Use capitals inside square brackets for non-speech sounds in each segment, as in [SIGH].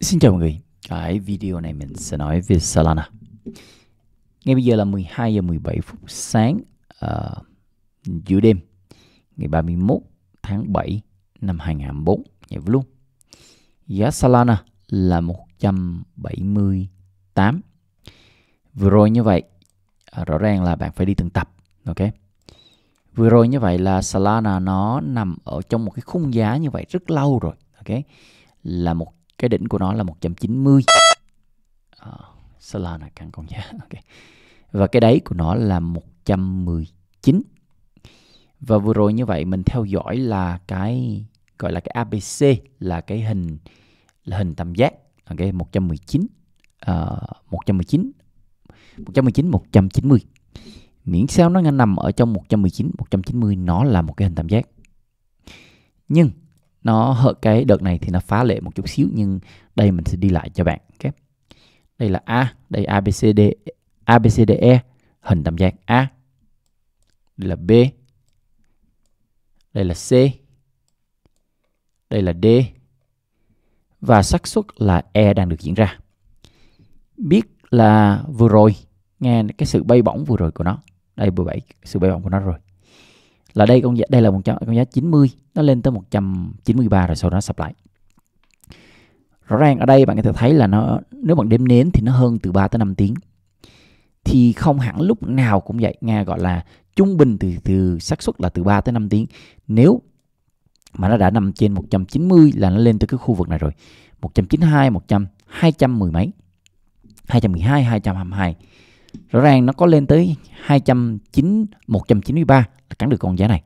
Xin chào mọi người, cái video này mình sẽ nói về Solana Ngay bây giờ là 12 giờ 17 phút sáng uh, giữa đêm ngày 31 tháng 7 năm 2024 nhảy luôn Giá Solana là 178 Vừa rồi như vậy, à, rõ ràng là bạn phải đi từng tập ok Vừa rồi như vậy là Solana nó nằm ở trong một cái khung giá như vậy rất lâu rồi ok là một cái đỉnh của nó là 190 à, Solana càng còn giá okay. và cái đáy của nó là 119 và vừa rồi như vậy mình theo dõi là cái gọi là cái ABC là cái hình là hình tam giác ok 119 uh, 119 119 190 miễn sao nó nằm ở trong 119 190 nó là một cái hình tam giác nhưng nó hở cái đợt này thì nó phá lệ một chút xíu nhưng đây mình sẽ đi lại cho bạn okay. đây là a đây abcd abcde hình tam giác a đây là b đây là c đây là d và xác suất là e đang được diễn ra biết là vừa rồi nghe cái sự bay bổng vừa rồi của nó đây vừa bảy sự bay bổng của nó rồi là đây con giá đây là một trăm con giá 90 nó lên tới 193 rồi sau đó sập lại rõ ràng ở đây bạn có thể thấy là nó nếu bạn đếm nến thì nó hơn từ 3 tới 5 tiếng thì không hẳn lúc nào cũng vậy nghe gọi là trung bình từ từ xác suất là từ 3 tới 5 tiếng nếu mà nó đã nằm trên 190 là nó lên tới cái khu vực này rồi 192 100 210 mấy 212 222 rõ ràng nó có lên tới 209 193 là cắn được con giá này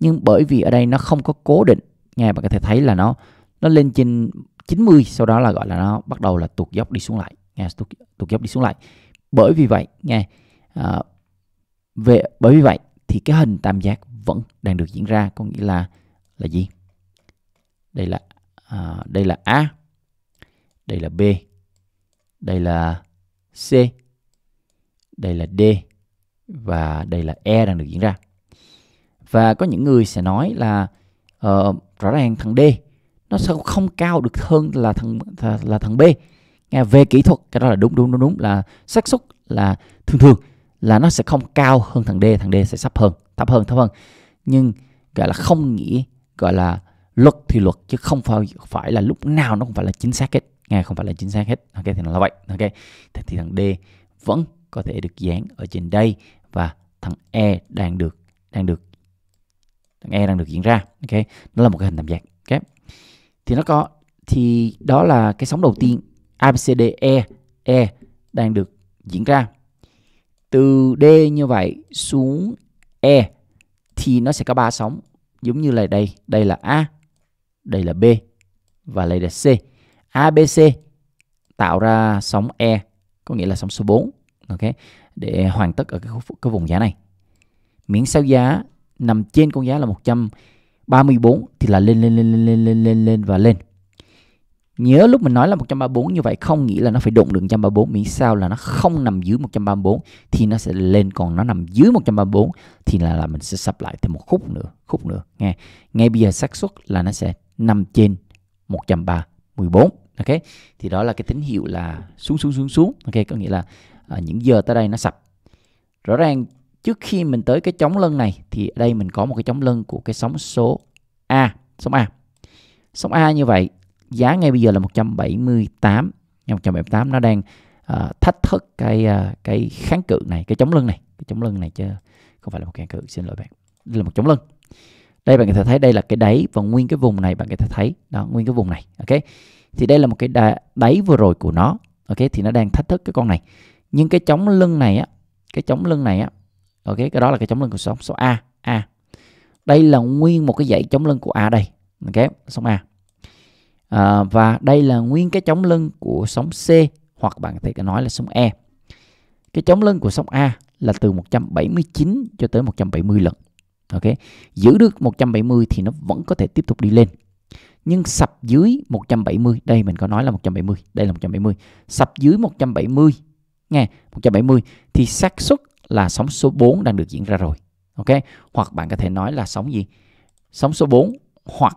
nhưng bởi vì ở đây nó không có cố định nghe bạn có thể thấy là nó nó lên trên 90 sau đó là gọi là nó bắt đầu là tuột dốc đi xuống lại nghe tuột, tuột dốc đi xuống lại bởi vì vậy nghe à, về bởi vì vậy thì cái hình tam giác vẫn đang được diễn ra có nghĩa là là gì đây là à, đây là a đây là b đây là c đây là D và đây là E đang được diễn ra. Và có những người sẽ nói là uh, rõ ràng thằng D nó sẽ không cao được hơn là thằng là, là thằng B. Nghe về kỹ thuật cái đó là đúng đúng đúng đúng là xác suất là thường thường là nó sẽ không cao hơn thằng D, thằng D sẽ sắp hơn, thấp hơn, thấp hơn. Nhưng gọi là không nghĩ gọi là luật thì luật chứ không phải phải là lúc nào nó cũng phải là chính xác hết nghe không phải là chính xác hết ok thì nó là vậy ok thì, thì thằng D vẫn có thể được dán ở trên đây và thằng E đang được đang được thằng E đang được diễn ra ok nó là một cái hình tam giác ok thì nó có thì đó là cái sóng đầu tiên ABCDE E e đang được diễn ra từ D như vậy xuống E thì nó sẽ có ba sóng giống như là đây đây là A đây là B và đây là C ABC tạo ra sóng E có nghĩa là sóng số 4 ok để hoàn tất ở cái, cái vùng giá này miễn sao giá nằm trên con giá là 134 thì là lên lên lên lên lên lên lên lên và lên nhớ lúc mình nói là 134 như vậy không nghĩ là nó phải đụng được 134 miễn sao là nó không nằm dưới 134 thì nó sẽ lên còn nó nằm dưới 134 thì là là mình sẽ sập lại thêm một khúc nữa khúc nữa nghe ngay bây giờ xác suất là nó sẽ nằm trên 134 ok thì đó là cái tín hiệu là xuống xuống xuống xuống ok có nghĩa là à, những giờ tới đây nó sập rõ ràng trước khi mình tới cái chống lưng này thì ở đây mình có một cái chống lưng của cái sóng số A sóng A sóng A như vậy giá ngay bây giờ là 178 178 nó đang uh, thách thức cái uh, cái kháng cự này cái chống lưng này cái chống lưng này chứ không phải là một kháng cự xin lỗi bạn đây là một chống lưng đây bạn có thể thấy đây là cái đáy và nguyên cái vùng này bạn có thể thấy đó nguyên cái vùng này ok thì đây là một cái đáy vừa rồi của nó ok thì nó đang thách thức cái con này nhưng cái chống lưng này á cái chống lưng này á ok cái đó là cái chống lưng của sóng số a a đây là nguyên một cái dãy chống lưng của a đây ok sóng a à, và đây là nguyên cái chống lưng của sóng c hoặc bạn có thể nói là sóng e cái chống lưng của sóng a là từ 179 cho tới 170 lần ok giữ được 170 thì nó vẫn có thể tiếp tục đi lên nhưng sập dưới 170 đây mình có nói là 170 đây là 170 sập dưới 170 nghe 170 thì xác suất là sóng số 4 đang được diễn ra rồi. Ok, hoặc bạn có thể nói là sóng gì? Sóng số 4 hoặc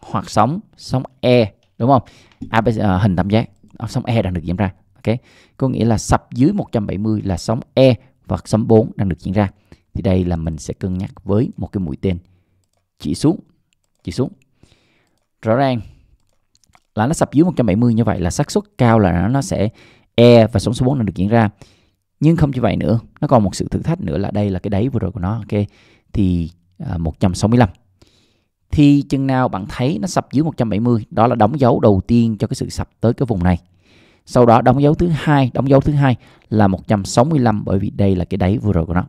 hoặc sóng sóng E đúng không? À, bây giờ, hình tam giác sóng E đang được diễn ra. Ok. Có nghĩa là sập dưới 170 là sóng E và sóng 4 đang được diễn ra. Thì đây là mình sẽ cân nhắc với một cái mũi tên chỉ xuống. Chỉ xuống. Rõ ràng là nó sập dưới 170 như vậy là xác suất cao là nó sẽ e và sóng số 4 đang được diễn ra nhưng không chỉ vậy nữa nó còn một sự thử thách nữa là đây là cái đáy vừa rồi của nó ok thì à, 165 thì chừng nào bạn thấy nó sập dưới 170 đó là đóng dấu đầu tiên cho cái sự sập tới cái vùng này sau đó đóng dấu thứ hai đóng dấu thứ hai là 165 bởi vì đây là cái đáy vừa rồi của nó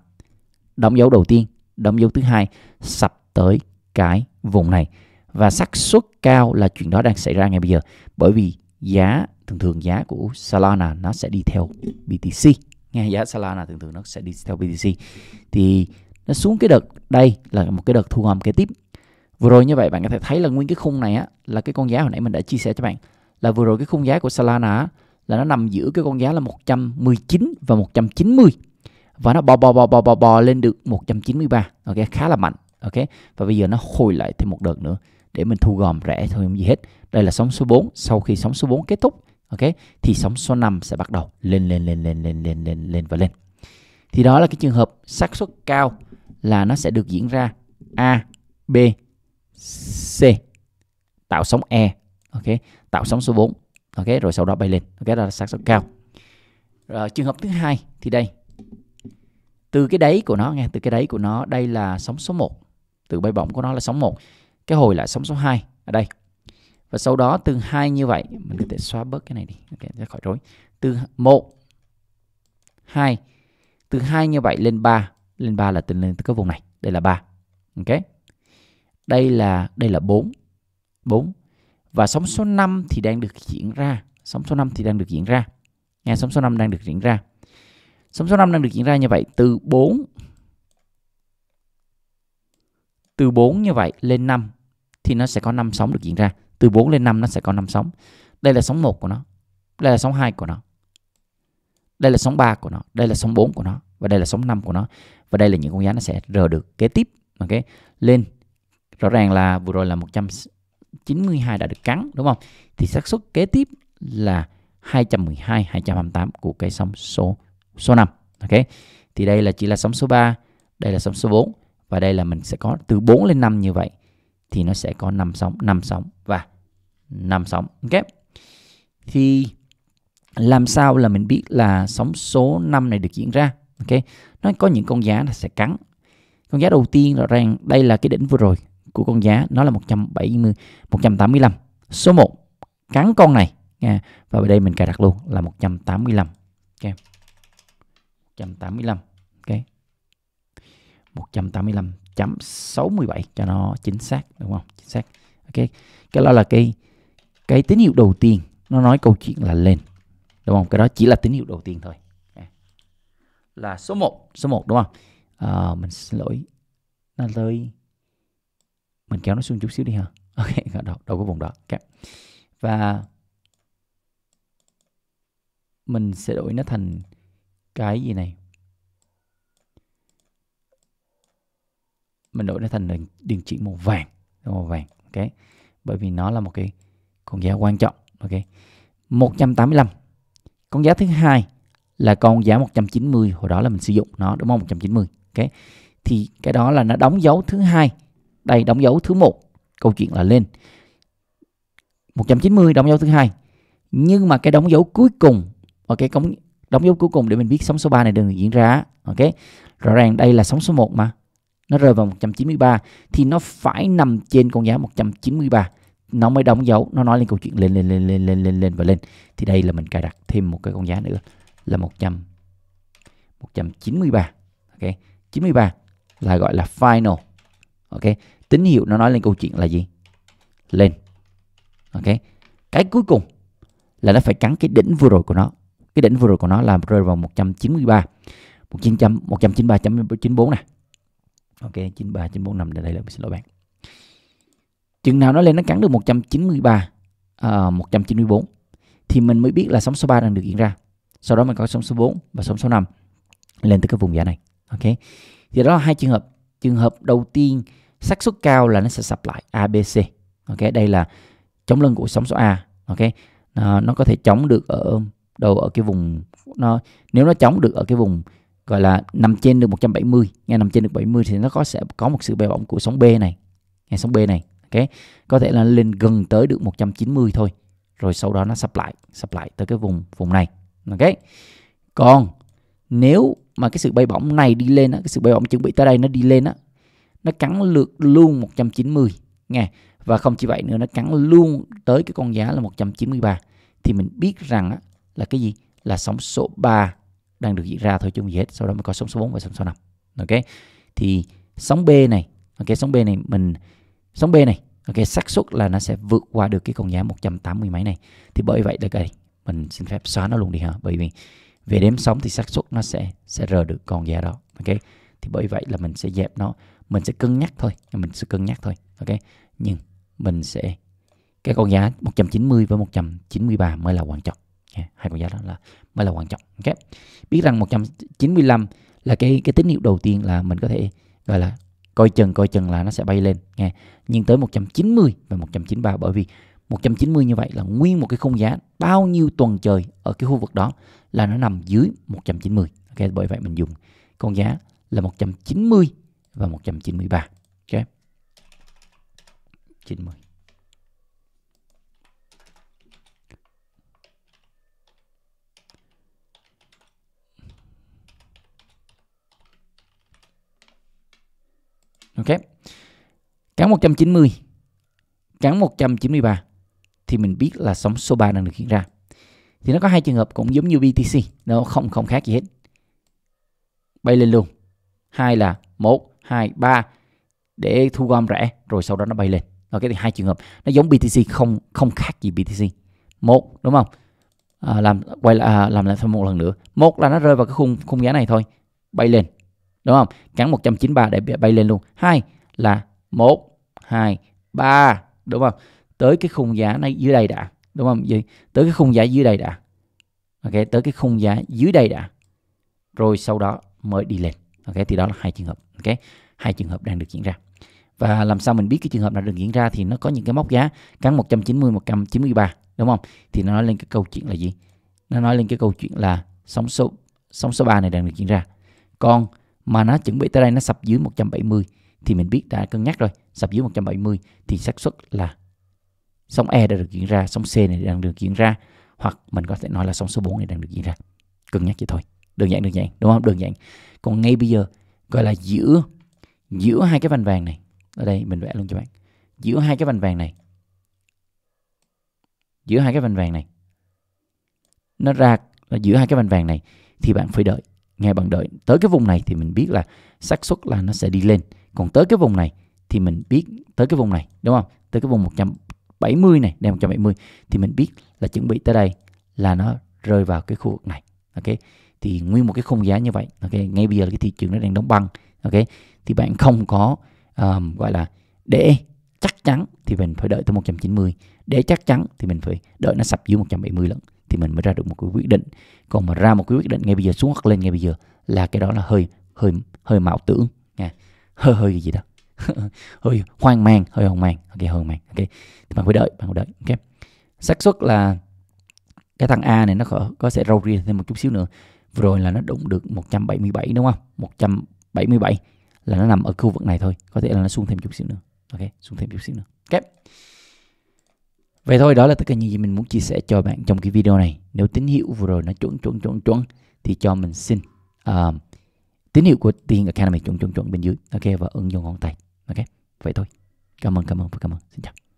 đóng dấu đầu tiên đóng dấu thứ hai sập tới cái vùng này và xác suất cao là chuyện đó đang xảy ra ngay bây giờ bởi vì giá thường thường giá của Solana nó sẽ đi theo BTC nghe giá Solana thường thường nó sẽ đi theo BTC thì nó xuống cái đợt đây là một cái đợt thu gom kế tiếp vừa rồi như vậy bạn có thể thấy là nguyên cái khung này á, là cái con giá hồi nãy mình đã chia sẻ cho bạn là vừa rồi cái khung giá của Solana á, là nó nằm giữa cái con giá là 119 và 190 và nó bò bò bò bò bò bò lên được 193 ok khá là mạnh ok và bây giờ nó hồi lại thêm một đợt nữa để mình thu gom rẻ thôi không gì hết đây là sóng số 4 sau khi sóng số 4 kết thúc ok thì sóng số 5 sẽ bắt đầu lên lên lên lên lên lên lên lên và lên thì đó là cái trường hợp xác suất cao là nó sẽ được diễn ra a b c tạo sóng e ok tạo sóng số 4 ok rồi sau đó bay lên ok đó là xác suất cao rồi, trường hợp thứ hai thì đây từ cái đáy của nó nghe từ cái đáy của nó đây là sóng số 1 từ bay bổng của nó là sóng 1 cái hồi là sóng số 2 ở đây và sau đó từ hai như vậy mình có thể xóa bớt cái này đi ok ra khỏi rối từ một hai từ hai như vậy lên ba lên ba là từ lên từ cái vùng này đây là ba ok đây là đây là bốn bốn và sóng số 5 thì đang được diễn ra sóng số 5 thì đang được diễn ra nghe sóng số 5 đang được diễn ra sóng số 5 đang được diễn ra như vậy từ 4 từ 4 như vậy lên 5 thì nó sẽ có 5 sóng được diễn ra từ 4 lên 5 nó sẽ có 5 sóng. Đây là sóng 1 của nó. Đây là sóng 2 của nó. Đây là sóng 3 của nó, đây là sóng 4 của nó và đây là sóng 5 của nó. Và đây là những con giá nó sẽ rờ được kế tiếp, ok? Lên rõ ràng là vừa rồi là 192 đã được cắn đúng không? Thì xác suất kế tiếp là 212 228 của cái sóng số số 5, ok? Thì đây là chỉ là sóng số 3, đây là sóng số 4 và đây là mình sẽ có từ 4 lên 5 như vậy thì nó sẽ có 5 sóng, 5 sóng và 5 sóng ok thì làm sao là mình biết là sóng số 5 này được diễn ra ok nó có những con giá là sẽ cắn con giá đầu tiên rõ ràng đây là cái đỉnh vừa rồi của con giá nó là 170 185 số 1 cắn con này nha và ở đây mình cài đặt luôn là 185 ok 185 ok 185.67 cho nó chính xác đúng không chính xác ok cái đó là cái cái tín hiệu đầu tiên nó nói câu chuyện là lên đúng không cái đó chỉ là tín hiệu đầu tiên thôi là số 1 số 1 đúng không à, mình xin lỗi nó tới mình kéo nó xuống chút xíu đi ha [LAUGHS] ok đâu, đâu có vùng đó okay. và mình sẽ đổi nó thành cái gì này mình đổi nó thành đường, đường chỉ màu vàng màu vàng ok bởi vì nó là một cái con giá quan trọng ok 185 con giá thứ hai là con giá 190 hồi đó là mình sử dụng nó đúng không 190 ok thì cái đó là nó đóng dấu thứ hai đây đóng dấu thứ một câu chuyện là lên 190 đóng dấu thứ hai nhưng mà cái đóng dấu cuối cùng ok cống đóng dấu cuối cùng để mình biết sóng số 3 này đừng diễn ra ok rõ ràng đây là sóng số 1 mà nó rơi vào 193 thì nó phải nằm trên con giá 193 nó mới đóng dấu nó nói lên câu chuyện lên lên lên lên lên lên lên và lên thì đây là mình cài đặt thêm một cái con giá nữa là 100 193 ok 93 là gọi là final ok tín hiệu nó nói lên câu chuyện là gì lên ok cái cuối cùng là nó phải cắn cái đỉnh vừa rồi của nó cái đỉnh vừa rồi của nó là rơi vào 193 193 193.94 nè ok 93 94 nằm đây là xin lỗi bạn chừng nào nó lên nó cắn được 193 uh, 194 thì mình mới biết là sóng số 3 đang được diễn ra sau đó mình có sóng số 4 và sóng số 5 lên tới cái vùng giá này ok thì đó là hai trường hợp trường hợp đầu tiên xác suất cao là nó sẽ sập lại ABC ok đây là chống lưng của sóng số A ok à, nó có thể chống được ở đâu ở cái vùng nó nếu nó chống được ở cái vùng gọi là nằm trên được 170 nghe nằm trên được 70 thì nó có sẽ có một sự bay bổng của sóng B này nghe sóng B này ok có thể là lên gần tới được 190 thôi rồi sau đó nó sập lại sập lại tới cái vùng vùng này ok còn nếu mà cái sự bay bổng này đi lên á, cái sự bay bổng chuẩn bị tới đây nó đi lên á nó cắn lượt luôn 190 nghe và không chỉ vậy nữa nó cắn luôn tới cái con giá là 193 thì mình biết rằng á, là cái gì là sóng số 3 đang được diễn ra thôi chứ không gì hết sau đó mới có sóng số 4 và sóng số 5 ok thì sóng B này ok sóng B này mình sóng B này ok xác suất là nó sẽ vượt qua được cái con giá 180 mấy này thì bởi vậy là đây mình xin phép xóa nó luôn đi ha bởi vì về đếm sóng thì xác suất nó sẽ sẽ rờ được con giá đó ok thì bởi vậy là mình sẽ dẹp nó mình sẽ cân nhắc thôi mình sẽ cân nhắc thôi ok nhưng mình sẽ cái con giá 190 với 193 mới là quan trọng yeah, hai con giá đó là mới là quan trọng ok biết rằng 195 là cái cái tín hiệu đầu tiên là mình có thể gọi là coi chừng coi chừng là nó sẽ bay lên nghe nhưng tới 190 và 193 bởi vì 190 như vậy là nguyên một cái khung giá bao nhiêu tuần trời ở cái khu vực đó là nó nằm dưới 190 ok bởi vậy mình dùng con giá là 190 và 193 ok 90 ok cán 190 cán 193 thì mình biết là sóng số 3 đang được diễn ra thì nó có hai trường hợp cũng giống như BTC nó không không khác gì hết bay lên luôn hai là 1 2 3 để thu gom rẻ rồi sau đó nó bay lên ok thì hai trường hợp nó giống BTC không không khác gì BTC một đúng không à, làm quay lại à, làm lại thêm một lần nữa một là nó rơi vào cái khung khung giá này thôi bay lên đúng không cắn 193 để bay lên luôn hai là 1 2 3 đúng không tới cái khung giá này dưới đây đã đúng không gì tới cái khung giá dưới đây đã ok tới cái khung giá dưới đây đã rồi sau đó mới đi lên ok thì đó là hai trường hợp ok hai trường hợp đang được diễn ra và làm sao mình biết cái trường hợp nào được diễn ra thì nó có những cái mốc giá cắn 190 193 đúng không thì nó nói lên cái câu chuyện là gì nó nói lên cái câu chuyện là sóng số sóng số 3 này đang được diễn ra còn mà nó chuẩn bị tới đây nó sập dưới 170 thì mình biết đã cân nhắc rồi sập dưới 170 thì xác suất là sóng E đã được diễn ra sóng C này đang được diễn ra hoặc mình có thể nói là sóng số 4 này đang được diễn ra cân nhắc vậy thôi đơn giản đơn giản đúng không đơn giản còn ngay bây giờ gọi là giữa giữa hai cái vành vàng này ở đây mình vẽ luôn cho bạn giữa hai cái vành vàng này giữa hai cái vành vàng này nó ra là giữa hai cái vành vàng này thì bạn phải đợi ngay bằng đợi tới cái vùng này thì mình biết là xác suất là nó sẽ đi lên còn tới cái vùng này thì mình biết tới cái vùng này đúng không tới cái vùng 170 này đây 170 thì mình biết là chuẩn bị tới đây là nó rơi vào cái khu vực này ok thì nguyên một cái khung giá như vậy ok ngay bây giờ cái thị trường nó đang đóng băng ok thì bạn không có um, gọi là để chắc chắn thì mình phải đợi tới 190 để chắc chắn thì mình phải đợi nó sập dưới 170 lần thì mình mới ra được một cái quyết định còn mà ra một cái quyết định ngay bây giờ xuống hoặc lên ngay bây giờ là cái đó là hơi hơi hơi mạo tưởng nha hơi hơi gì đó [LAUGHS] hơi hoang mang hơi hoang mang ok hoang mang ok thì bạn phải đợi bạn phải đợi ok xác suất là cái thằng A này nó có, có sẽ râu ria thêm một chút xíu nữa Vừa rồi là nó đụng được 177 đúng không 177 là nó nằm ở khu vực này thôi có thể là nó xuống thêm chút xíu nữa ok xuống thêm chút xíu nữa ok Vậy thôi đó là tất cả những gì mình muốn chia sẻ cho bạn trong cái video này Nếu tín hiệu vừa rồi nó chuẩn chuẩn chuẩn chuẩn Thì cho mình xin uh, tín hiệu của Tiên Academy chuẩn chuẩn chuẩn bên dưới Ok và ứng dụng ngón tay Ok vậy thôi Cảm ơn cảm ơn và cảm ơn Xin chào